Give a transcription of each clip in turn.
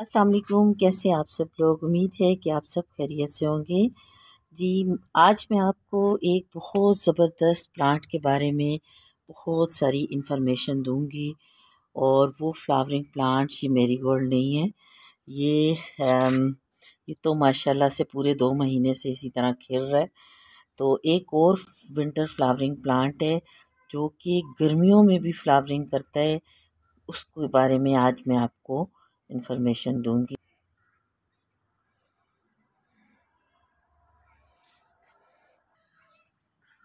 असलकुम कैसे आप सब लोग उम्मीद है कि आप सब खैरियत से होंगे जी आज मैं आपको एक बहुत ज़बरदस्त प्लांट के बारे में बहुत सारी इन्फॉर्मेशन दूंगी और वो फ्लावरिंग प्लांट ये मेरी गोल्ड नहीं है ये ये तो माशाल्लाह से पूरे दो महीने से इसी तरह खिल रहा है तो एक और विंटर फ्लावरिंग प्लांट है जो कि गर्मियों में भी फ्लावरिंग करता है उसके बारे में आज मैं आपको इन्फॉर्मेशन दूंगी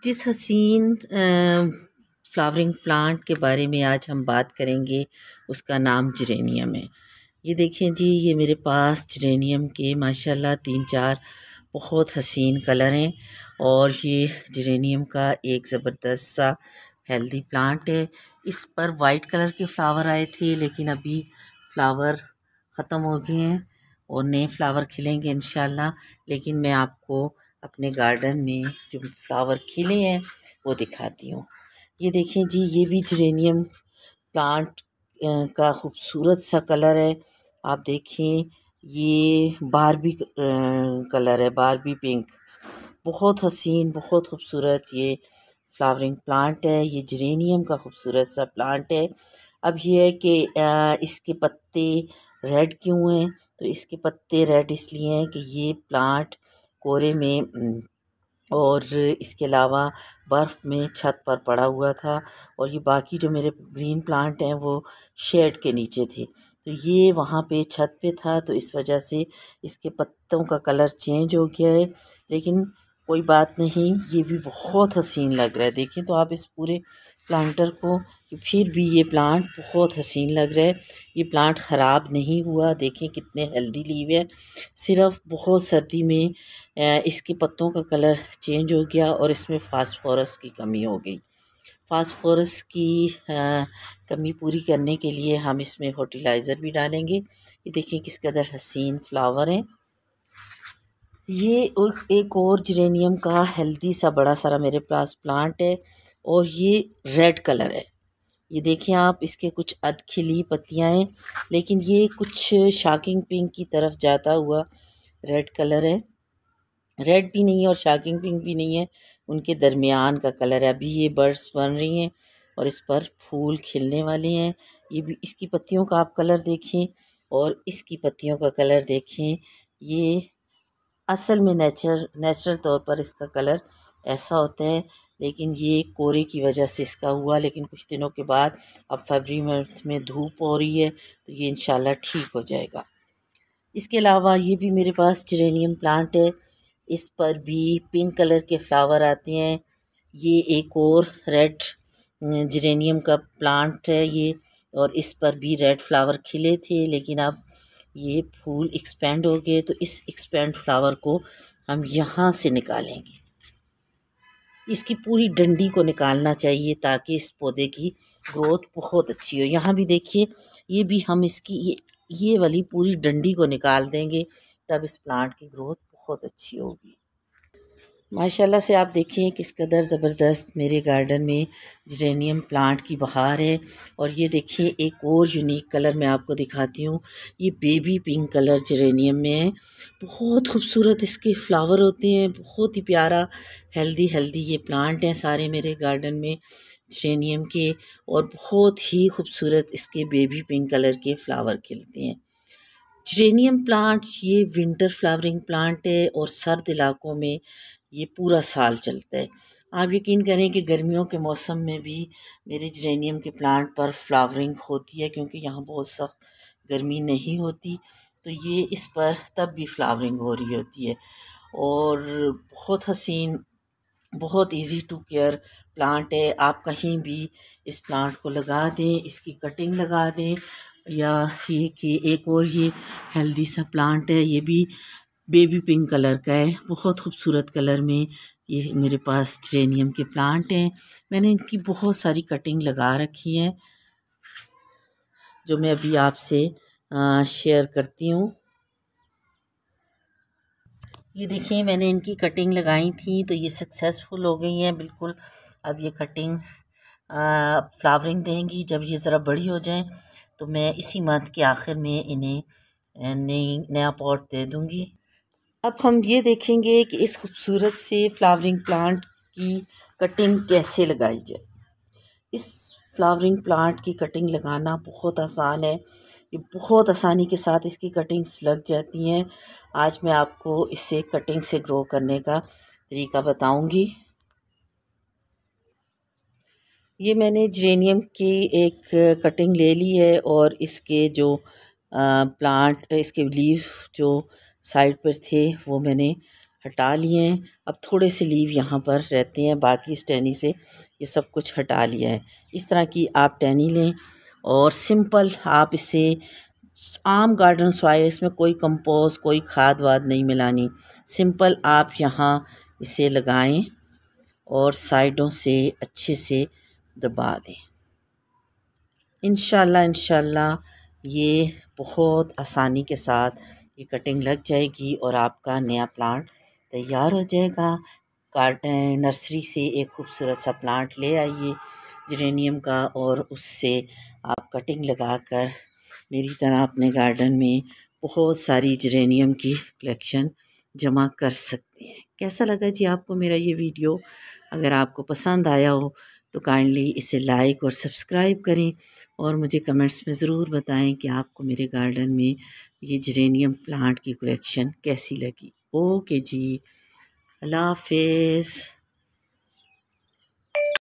जिस हसीन फ्लावरिंग प्लांट के बारे में आज हम बात करेंगे उसका नाम जरेनियम है ये देखें जी ये मेरे पास जरेनियम के माशाल्लाह तीन चार बहुत हसीन कलर हैं और ये जरेनियम का एक ज़बरदस्त सा हेल्दी प्लांट है इस पर वाइट कलर के फ़्लावर आए थे लेकिन अभी फ़्लावर ख़त्म हो गए हैं और नए फ़्लावर खिलेंगे इन लेकिन मैं आपको अपने गार्डन में जो फ़्लावर खिले हैं वो दिखाती हूँ ये देखें जी ये भी जरेनियम प्लांट का खूबसूरत सा कलर है आप देखें ये बारबी कलर है बारबी पिंक बहुत हसीन बहुत खूबसूरत ये फ्लावरिंग प्लांट है ये जरेनियम का खूबसूरत सा प्लांट है अब ये है कि इसके पत्ते रेड क्यों हैं तो इसके पत्ते रेड इसलिए हैं कि ये प्लांट कोहरे में और इसके अलावा बर्फ़ में छत पर पड़ा हुआ था और ये बाकी जो मेरे ग्रीन प्लांट हैं वो शेड के नीचे थे तो ये वहाँ पे छत पे था तो इस वजह से इसके पत्तों का कलर चेंज हो गया है लेकिन कोई बात नहीं ये भी बहुत हसीन लग रहा है देखें तो आप इस पूरे प्लांटर को फिर भी ये प्लांट बहुत हसीन लग रहा है ये प्लांट ख़राब नहीं हुआ देखें कितने हेल्दी लीव है सिर्फ बहुत सर्दी में इसके पत्तों का कलर चेंज हो गया और इसमें फास्फोरस की कमी हो गई फास्फोरस की कमी पूरी करने के लिए हम इसमें फर्टिलाइज़र भी डालेंगे ये देखें किस कदर हसीन फ्लावर हैं ये एक और जरेनियम का हेल्दी सा बड़ा सारा मेरे पास प्लांट है और ये रेड कलर है ये देखें आप इसके कुछ अध खिली पत्तियाँ हैं लेकिन ये कुछ शाकिंग पिंक की तरफ जाता हुआ रेड कलर है रेड भी नहीं है और शाकिंग पिंक भी नहीं है उनके दरमियान का कलर है अभी ये बर्ड्स बन रही हैं और इस पर फूल खिलने वाले हैं ये भी इसकी पत्तियों का आप कलर देखें और इसकी पत्तियों का कलर देखें ये असल में नेचर नेचुरल तौर पर इसका कलर ऐसा होता है लेकिन ये कोरे की वजह से इसका हुआ लेकिन कुछ दिनों के बाद अब फरवरी मंथ में धूप हो रही है तो ये इन ठीक हो जाएगा इसके अलावा ये भी मेरे पास जेरेनियम प्लांट है इस पर भी पिंक कलर के फ्लावर आते हैं ये एक और रेड जरेनियम अं, का प्लांट है ये और इस पर भी रेड फ्लावर खिले थे लेकिन अब ये फूल एक्सपेंड हो गए तो इस एक्सपेंड फ्लावर को हम यहाँ से निकालेंगे इसकी पूरी डंडी को निकालना चाहिए ताकि इस पौधे की ग्रोथ बहुत अच्छी हो यहाँ भी देखिए ये भी हम इसकी ये ये वाली पूरी डंडी को निकाल देंगे तब इस प्लांट की ग्रोथ बहुत अच्छी होगी माशाल्लाह से आप देखिए किस कदर ज़बरदस्त मेरे गार्डन में जरेनियम प्लांट की बहार है और ये देखिए एक और यूनिक कलर मैं आपको दिखाती हूँ ये बेबी पिंक कलर जरेनियम में है बहुत खूबसूरत इसके फ़्लावर होते हैं बहुत ही प्यारा हेल्दी हेल्दी ये प्लांट हैं सारे मेरे गार्डन में जरेनियम के और बहुत ही खूबसूरत इसके बेबी पिंक कलर के फ़्लावर खिलते हैं जरेनियम प्लांट ये विंटर फ्लावरिंग प्लांट है और सर्द इलाकों में ये पूरा साल चलता है आप यकीन करें कि गर्मियों के मौसम में भी मेरे जरेनियम के प्लांट पर फ्लावरिंग होती है क्योंकि यहाँ बहुत सख्त गर्मी नहीं होती तो ये इस पर तब भी फ्लावरिंग हो रही होती है और बहुत हसीन बहुत इजी टू केयर प्लांट है आप कहीं भी इस प्लांट को लगा दें इसकी कटिंग लगा दें या ये कि एक और ये हेल्दी सा प्लांट है ये भी बेबी पिंक कलर का है बहुत खूबसूरत कलर में ये मेरे पास ट्रेनियम के प्लांट हैं मैंने इनकी बहुत सारी कटिंग लगा रखी है जो मैं अभी आपसे शेयर करती हूँ ये देखिए मैंने इनकी कटिंग लगाई थी तो ये सक्सेसफुल हो गई है बिल्कुल अब ये कटिंग फ्लावरिंग देंगी जब ये ज़रा बड़ी हो जाए तो मैं इसी मंथ के आखिर में इन्हें नई नया पॉट दे दूँगी अब हम ये देखेंगे कि इस खूबसूरत से फ्लावरिंग प्लांट की कटिंग कैसे लगाई जाए इस फ्लावरिंग प्लांट की कटिंग लगाना बहुत आसान है ये बहुत आसानी के साथ इसकी कटिंग्स लग जाती हैं आज मैं आपको इसे कटिंग से ग्रो करने का तरीका बताऊंगी ये मैंने जेनियम की एक कटिंग ले ली है और इसके जो प्लांट इसके लीव जो साइड पर थे वो मैंने हटा लिए हैं अब थोड़े से लीव यहाँ पर रहते हैं बाकी इस टहनी से ये सब कुछ हटा लिया है इस तरह की आप टहनी लें और सिंपल आप इसे आम गार्डन सॉइल इसमें कोई कंपोस्ट कोई खाद वाद नहीं मिलानी सिंपल आप यहाँ इसे लगाएं और साइडों से अच्छे से दबा दें इन इनशाला ये बहुत आसानी के साथ ये कटिंग लग जाएगी और आपका नया प्लांट तैयार हो जाएगा गार्डन नर्सरी से एक खूबसूरत सा प्लांट ले आइए जरेनियम का और उससे आप कटिंग लगा कर मेरी तरह अपने गार्डन में बहुत सारी जरेनियम की कलेक्शन जमा कर सकते हैं कैसा लगा जी आपको मेरा ये वीडियो अगर आपको पसंद आया हो तो काइंडली इसे लाइक और सब्सक्राइब करें और मुझे कमेंट्स में ज़रूर बताएं कि आपको मेरे गार्डन में ये जरेनियम प्लांट की कलेक्शन कैसी लगी ओके जी अल्लाह हाफिज़